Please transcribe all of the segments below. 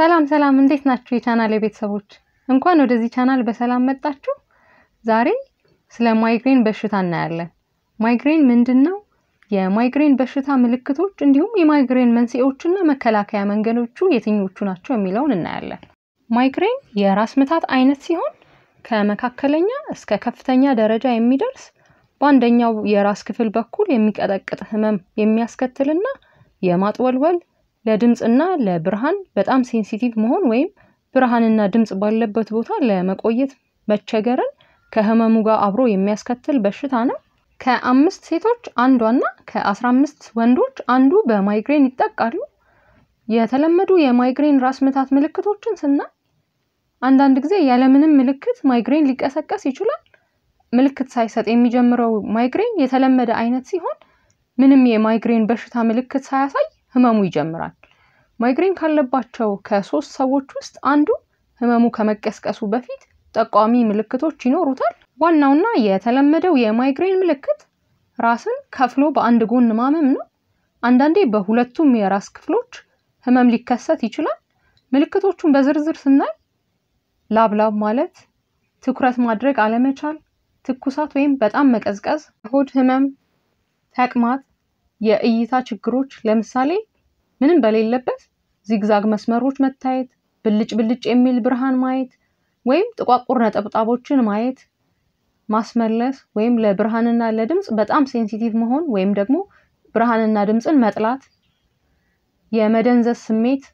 ሰላም ሰላም፣ እንዴት ናችሁ የቻናል የቤተሰቦች? እንኳን ወደዚህ ቻናል በሰላም መጣችሁ። ዛሬ ስለ ማይግሬን በሽታ እናያለን። ማይግሬን ምንድን ነው? የማይግሬን በሽታ ምልክቶች፣ እንዲሁም የማይግሬን መንስኤዎችና መከላከያ መንገዶቹ የትኞቹ ናቸው የሚለውን እናያለን። ማይግሬን የራስ ምታት አይነት ሲሆን ከመካከለኛ እስከ ከፍተኛ ደረጃ የሚደርስ በአንደኛው የራስ ክፍል በኩል የሚቀጠቅጥ ህመም የሚያስከትልና የማጥወልወል ለድምፅና ለብርሃን በጣም ሴንሲቲቭ መሆን ወይም ብርሃንና ድምፅ ባለበት ቦታ ለመቆየት መቸገርን ከህመሙ ጋር አብሮ የሚያስከትል በሽታ ነው። ከአምስት ሴቶች አንዷና ከአስራ አምስት ወንዶች አንዱ በማይግሬን ይጠቃሉ። የተለመዱ የማይግሬን ራስ ምታት ምልክቶችን ስናይ አንዳንድ ጊዜ ያለምንም ምልክት ማይግሬን ሊቀሰቀስ ይችላል። ምልክት ሳይሰጥ የሚጀምረው ማይግሬን የተለመደ አይነት ሲሆን ምንም የማይግሬን በሽታ ምልክት ሳያሳይ ህመሙ ይጀምራል። ማይግሬን ካለባቸው ከሶስት ሰዎች ውስጥ አንዱ ህመሙ ከመቀስቀሱ በፊት ጠቋሚ ምልክቶች ይኖሩታል። ዋናውና የተለመደው የማይግሬን ምልክት ራስን ከፍሎ በአንድ ጎን ማመም ነው። አንዳንዴ በሁለቱም የራስ ክፍሎች ህመም ሊከሰት ይችላል። ምልክቶቹን በዝርዝር ስናይ ላብላብ ማለት፣ ትኩረት ማድረግ አለመቻል፣ ትኩሳት ወይም በጣም መቀዝቀዝ፣ ሆድ ህመም፣ ተቅማጥ፣ የእይታ ችግሮች ለምሳሌ ምንም በሌለበት ዚግዛግ መስመሮች መታየት፣ ብልጭ ብልጭ የሚል ብርሃን ማየት ወይም ጥቋቁር ነጠብጣቦችን ማየት ማስመለስ ወይም ለብርሃንና ለድምፅ በጣም ሴንሲቲቭ መሆን ወይም ደግሞ ብርሃንና ድምፅን መጥላት፣ የመደንዘዝ ስሜት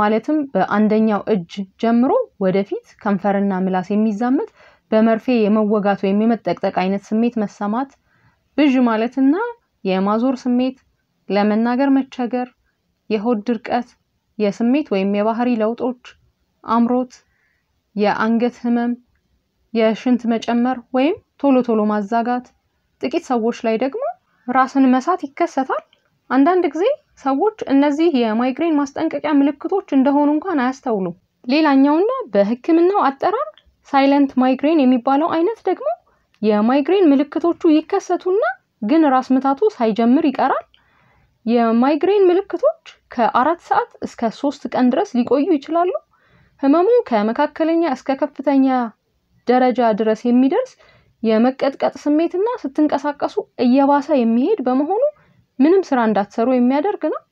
ማለትም በአንደኛው እጅ ጀምሮ ወደፊት ከንፈርና ምላስ የሚዛመት በመርፌ የመወጋት ወይም የመጠቅጠቅ አይነት ስሜት መሰማት፣ ብዥ ማለትና የማዞር ስሜት፣ ለመናገር መቸገር፣ የሆድ ድርቀት፣ የስሜት ወይም የባህሪ ለውጦች፣ አምሮት፣ የአንገት ህመም፣ የሽንት መጨመር ወይም ቶሎ ቶሎ ማዛጋት። ጥቂት ሰዎች ላይ ደግሞ ራስን መሳት ይከሰታል። አንዳንድ ጊዜ ሰዎች እነዚህ የማይግሬን ማስጠንቀቂያ ምልክቶች እንደሆኑ እንኳን አያስተውሉ ሌላኛውና በህክምናው አጠራር ሳይለንት ማይግሬን የሚባለው አይነት ደግሞ የማይግሬን ምልክቶቹ ይከሰቱና ግን ራስ ምታቱ ሳይጀምር ይቀራል። የማይግሬን ምልክቶች ከአራት ሰዓት እስከ ሶስት ቀን ድረስ ሊቆዩ ይችላሉ። ህመሙ ከመካከለኛ እስከ ከፍተኛ ደረጃ ድረስ የሚደርስ የመቀጥቀጥ ስሜትና ስትንቀሳቀሱ እየባሰ የሚሄድ በመሆኑ ምንም ስራ እንዳትሰሩ የሚያደርግ ነው።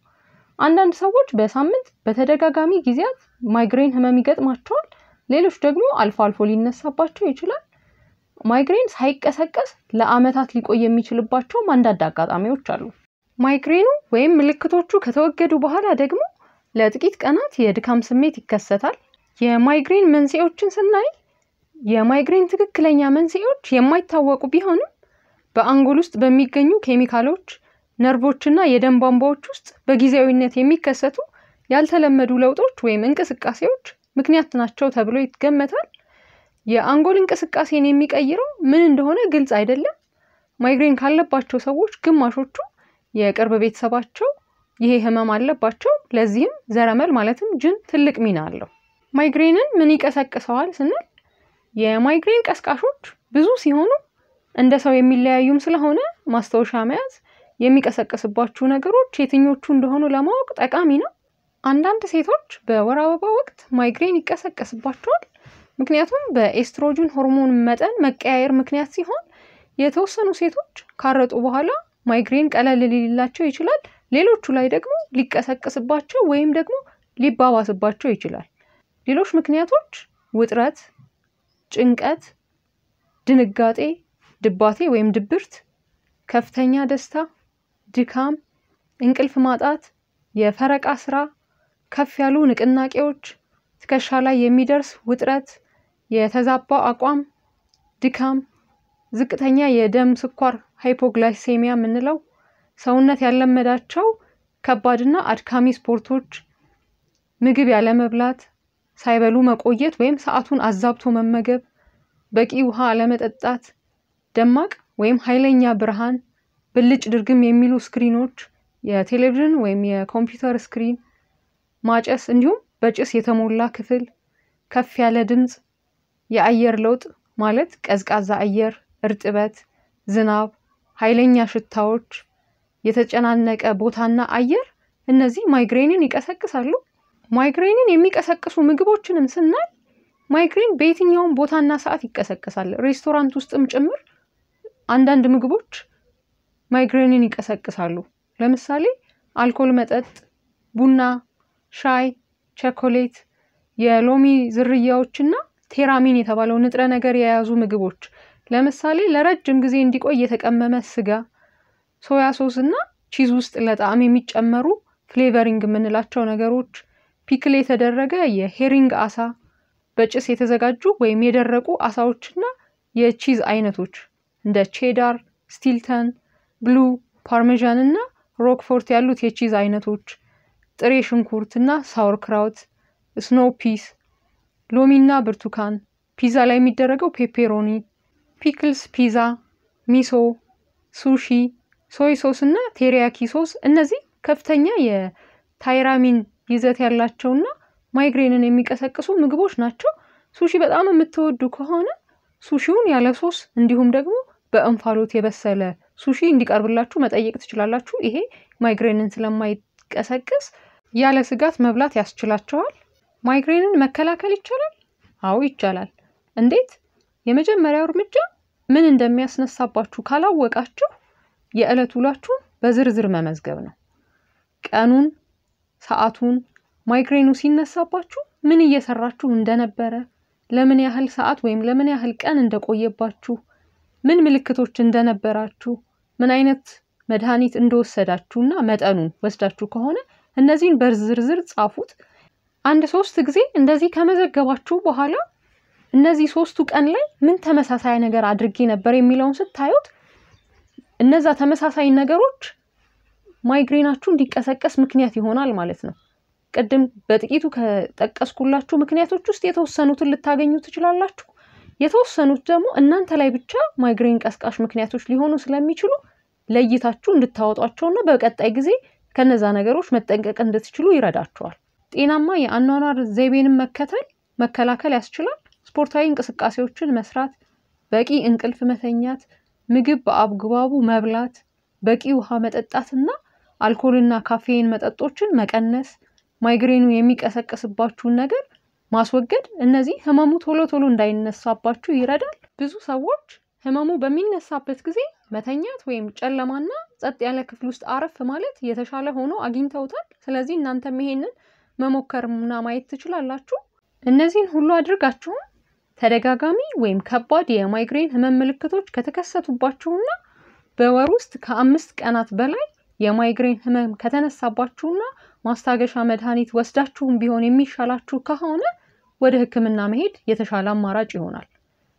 አንዳንድ ሰዎች በሳምንት በተደጋጋሚ ጊዜያት ማይግሬን ህመም ይገጥማቸዋል። ሌሎች ደግሞ አልፎ አልፎ ሊነሳባቸው ይችላል። ማይግሬን ሳይቀሰቀስ ለአመታት ሊቆይ የሚችልባቸውም አንዳንድ አጋጣሚዎች አሉ። ማይግሬኑ ወይም ምልክቶቹ ከተወገዱ በኋላ ደግሞ ለጥቂት ቀናት የድካም ስሜት ይከሰታል። የማይግሬን መንስኤዎችን ስናይ የማይግሬን ትክክለኛ መንስኤዎች የማይታወቁ ቢሆንም በአንጎል ውስጥ በሚገኙ ኬሚካሎች፣ ነርቮችና የደም ቧንቧዎች ውስጥ በጊዜያዊነት የሚከሰቱ ያልተለመዱ ለውጦች ወይም እንቅስቃሴዎች ምክንያት ናቸው ተብሎ ይገመታል። የአንጎል እንቅስቃሴን የሚቀይረው ምን እንደሆነ ግልጽ አይደለም። ማይግሬን ካለባቸው ሰዎች ግማሾቹ የቅርብ ቤተሰባቸው ይሄ ህመም አለባቸው። ለዚህም ዘረመል ማለትም ጅን ትልቅ ሚና አለው። ማይግሬንን ምን ይቀሰቅሰዋል ስንል የማይግሬን ቀስቃሾች ብዙ ሲሆኑ እንደ ሰው የሚለያዩም ስለሆነ ማስታወሻ መያዝ የሚቀሰቅስባችሁ ነገሮች የትኞቹ እንደሆኑ ለማወቅ ጠቃሚ ነው። አንዳንድ ሴቶች በወር አበባ ወቅት ማይግሬን ይቀሰቀስባቸዋል። ምክንያቱም በኤስትሮጅን ሆርሞን መጠን መቀያየር ምክንያት ሲሆን የተወሰኑ ሴቶች ካረጡ በኋላ ማይግሬን ቀለል ሊላቸው ይችላል። ሌሎቹ ላይ ደግሞ ሊቀሰቅስባቸው ወይም ደግሞ ሊባባስባቸው ይችላል። ሌሎች ምክንያቶች ውጥረት፣ ጭንቀት፣ ድንጋጤ፣ ድባቴ ወይም ድብርት፣ ከፍተኛ ደስታ፣ ድካም፣ እንቅልፍ ማጣት፣ የፈረቃ ስራ፣ ከፍ ያሉ ንቅናቄዎች፣ ትከሻ ላይ የሚደርስ ውጥረት፣ የተዛባ አቋም፣ ድካም፣ ዝቅተኛ የደም ስኳር ሃይፖግላይሴሚያ የምንለው ሰውነት ያለመዳቸው ከባድና አድካሚ ስፖርቶች፣ ምግብ ያለመብላት፣ ሳይበሉ መቆየት ወይም ሰዓቱን አዛብቶ መመገብ፣ በቂ ውሃ አለመጠጣት፣ ደማቅ ወይም ኃይለኛ ብርሃን፣ ብልጭ ድርግም የሚሉ ስክሪኖች፣ የቴሌቪዥን ወይም የኮምፒውተር ስክሪን፣ ማጨስ እንዲሁም በጭስ የተሞላ ክፍል፣ ከፍ ያለ ድምፅ፣ የአየር ለውጥ ማለት ቀዝቃዛ አየር፣ እርጥበት፣ ዝናብ ኃይለኛ ሽታዎች፣ የተጨናነቀ ቦታና አየር እነዚህ ማይግሬንን ይቀሰቅሳሉ። ማይግሬንን የሚቀሰቅሱ ምግቦችንም ስናይ ማይግሬን በየትኛውም ቦታና ሰዓት ይቀሰቅሳል። ሬስቶራንት ውስጥም ጭምር አንዳንድ ምግቦች ማይግሬንን ይቀሰቅሳሉ። ለምሳሌ አልኮል መጠጥ፣ ቡና፣ ሻይ፣ ቸኮሌት፣ የሎሚ ዝርያዎችና ቴራሚን የተባለው ንጥረ ነገር የያዙ ምግቦች ለምሳሌ ለረጅም ጊዜ እንዲቆይ የተቀመመ ስጋ፣ ሶያ ሶስ እና ቺዝ ውስጥ ለጣዕም የሚጨመሩ ፍሌቨሪንግ የምንላቸው ነገሮች፣ ፒክል የተደረገ የሄሪንግ አሳ፣ በጭስ የተዘጋጁ ወይም የደረቁ አሳዎችና የቺዝ አይነቶች እንደ ቼዳር፣ ስቲልተን፣ ብሉ፣ ፓርሜዣን እና ሮክፎርት ያሉት የቺዝ አይነቶች፣ ጥሬ ሽንኩርት እና ሳውርክራውት፣ ስኖው ፒስ፣ ሎሚ እና ብርቱካን፣ ፒዛ ላይ የሚደረገው ፔፔሮኒ ፒክልስ፣ ፒዛ፣ ሚሶ፣ ሱሺ፣ ሶይ ሶስ እና ቴሪያኪ ሶስ እነዚህ ከፍተኛ የታይራሚን ይዘት ያላቸውና ማይግሬንን የሚቀሰቅሱ ምግቦች ናቸው። ሱሺ በጣም የምትወዱ ከሆነ ሱሺውን ያለ ሶስ እንዲሁም ደግሞ በእንፋሎት የበሰለ ሱሺ እንዲቀርብላችሁ መጠየቅ ትችላላችሁ። ይሄ ማይግሬንን ስለማይቀሰቅስ ያለ ስጋት መብላት ያስችላቸዋል። ማይግሬንን መከላከል ይቻላል? አዎ ይቻላል። እንዴት? የመጀመሪያው እርምጃ ምን እንደሚያስነሳባችሁ ካላወቃችሁ የዕለት ውሏችሁን በዝርዝር መመዝገብ ነው። ቀኑን፣ ሰዓቱን፣ ማይግሬኑ ሲነሳባችሁ ምን እየሰራችሁ እንደነበረ፣ ለምን ያህል ሰዓት ወይም ለምን ያህል ቀን እንደቆየባችሁ፣ ምን ምልክቶች እንደነበራችሁ፣ ምን አይነት መድኃኒት እንደወሰዳችሁና መጠኑን ወስዳችሁ ከሆነ እነዚህን በዝርዝር ጻፉት። አንድ ሶስት ጊዜ እንደዚህ ከመዘገባችሁ በኋላ እነዚህ ሶስቱ ቀን ላይ ምን ተመሳሳይ ነገር አድርጌ ነበር የሚለውን ስታዩት እነዛ ተመሳሳይ ነገሮች ማይግሬናችሁ እንዲቀሰቀስ ምክንያት ይሆናል ማለት ነው። ቅድም በጥቂቱ ከጠቀስኩላችሁ ምክንያቶች ውስጥ የተወሰኑትን ልታገኙ ትችላላችሁ። የተወሰኑት ደግሞ እናንተ ላይ ብቻ ማይግሬን ቀስቃሽ ምክንያቶች ሊሆኑ ስለሚችሉ ለይታችሁ እንድታወጧቸውና በቀጣይ ጊዜ ከነዛ ነገሮች መጠንቀቅ እንድትችሉ ይረዳችኋል። ጤናማ የአኗኗር ዘይቤንም መከተል መከላከል ያስችላል። ስፖርታዊ እንቅስቃሴዎችን መስራት፣ በቂ እንቅልፍ መተኛት፣ ምግብ በአግባቡ መብላት፣ በቂ ውሃ መጠጣትና አልኮልና ካፌን መጠጦችን መቀነስ፣ ማይግሬኑ የሚቀሰቅስባችሁን ነገር ማስወገድ፣ እነዚህ ህመሙ ቶሎ ቶሎ እንዳይነሳባችሁ ይረዳል። ብዙ ሰዎች ህመሙ በሚነሳበት ጊዜ መተኛት ወይም ጨለማና ጸጥ ያለ ክፍል ውስጥ አረፍ ማለት የተሻለ ሆኖ አግኝተውታል። ስለዚህ እናንተም ይሄንን መሞከርና ማየት ትችላላችሁ። እነዚህን ሁሉ አድርጋችሁም ተደጋጋሚ ወይም ከባድ የማይግሬን ህመም ምልክቶች ከተከሰቱባችሁና በወር ውስጥ ከአምስት ቀናት በላይ የማይግሬን ህመም ከተነሳባችሁና ማስታገሻ መድኃኒት ወስዳችሁም ቢሆን የሚሻላችሁ ከሆነ ወደ ህክምና መሄድ የተሻለ አማራጭ ይሆናል።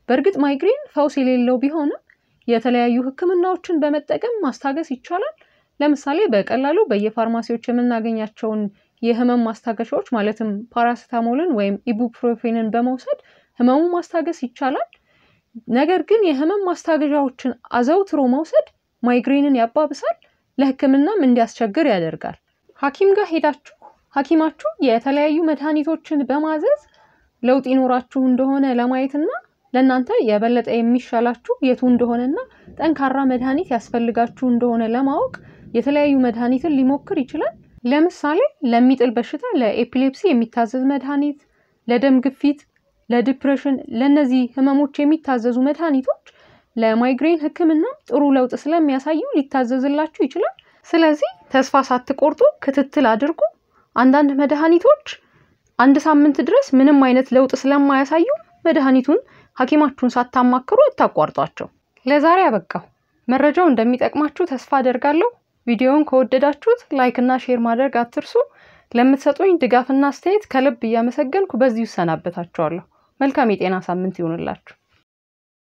በእርግጥ ማይግሬን ፈውስ የሌለው ቢሆንም የተለያዩ ህክምናዎችን በመጠቀም ማስታገስ ይቻላል። ለምሳሌ በቀላሉ በየፋርማሲዎች የምናገኛቸውን የህመም ማስታገሻዎች ማለትም ፓራሲታሞልን ወይም ኢቡፕሮፌንን በመውሰድ ህመሙ ማስታገስ ይቻላል። ነገር ግን የህመም ማስታገዣዎችን አዘውትሮ መውሰድ ማይግሬንን ያባብሳል፣ ለህክምናም እንዲያስቸግር ያደርጋል። ሐኪም ጋር ሄዳችሁ ሐኪማችሁ የተለያዩ መድኃኒቶችን በማዘዝ ለውጥ ይኖራችሁ እንደሆነ ለማየትና ለእናንተ የበለጠ የሚሻላችሁ የቱ እንደሆነና ጠንካራ መድኃኒት ያስፈልጋችሁ እንደሆነ ለማወቅ የተለያዩ መድኃኒትን ሊሞክር ይችላል። ለምሳሌ ለሚጥል በሽታ ለኤፒሌፕሲ የሚታዘዝ መድኃኒት፣ ለደም ግፊት ለዲፕሬሽን፣ ለእነዚህ ህመሞች የሚታዘዙ መድኃኒቶች ለማይግሬን ህክምና ጥሩ ለውጥ ስለሚያሳዩ ሊታዘዝላችሁ ይችላል። ስለዚህ ተስፋ ሳትቆርጡ ክትትል አድርጉ። አንዳንድ መድኃኒቶች አንድ ሳምንት ድረስ ምንም አይነት ለውጥ ስለማያሳዩ መድኃኒቱን ሐኪማችሁን ሳታማክሩ አታቋርጧቸው። ለዛሬ አበቃው። መረጃው እንደሚጠቅማችሁ ተስፋ አደርጋለሁ። ቪዲዮውን ከወደዳችሁት ላይክ እና ሼር ማድረግ አትርሱ። ለምትሰጡኝ ድጋፍና አስተያየት ከልብ እያመሰገንኩ በዚሁ እሰናበታችኋለሁ። መልካም የጤና ሳምንት ይሁንላችሁ።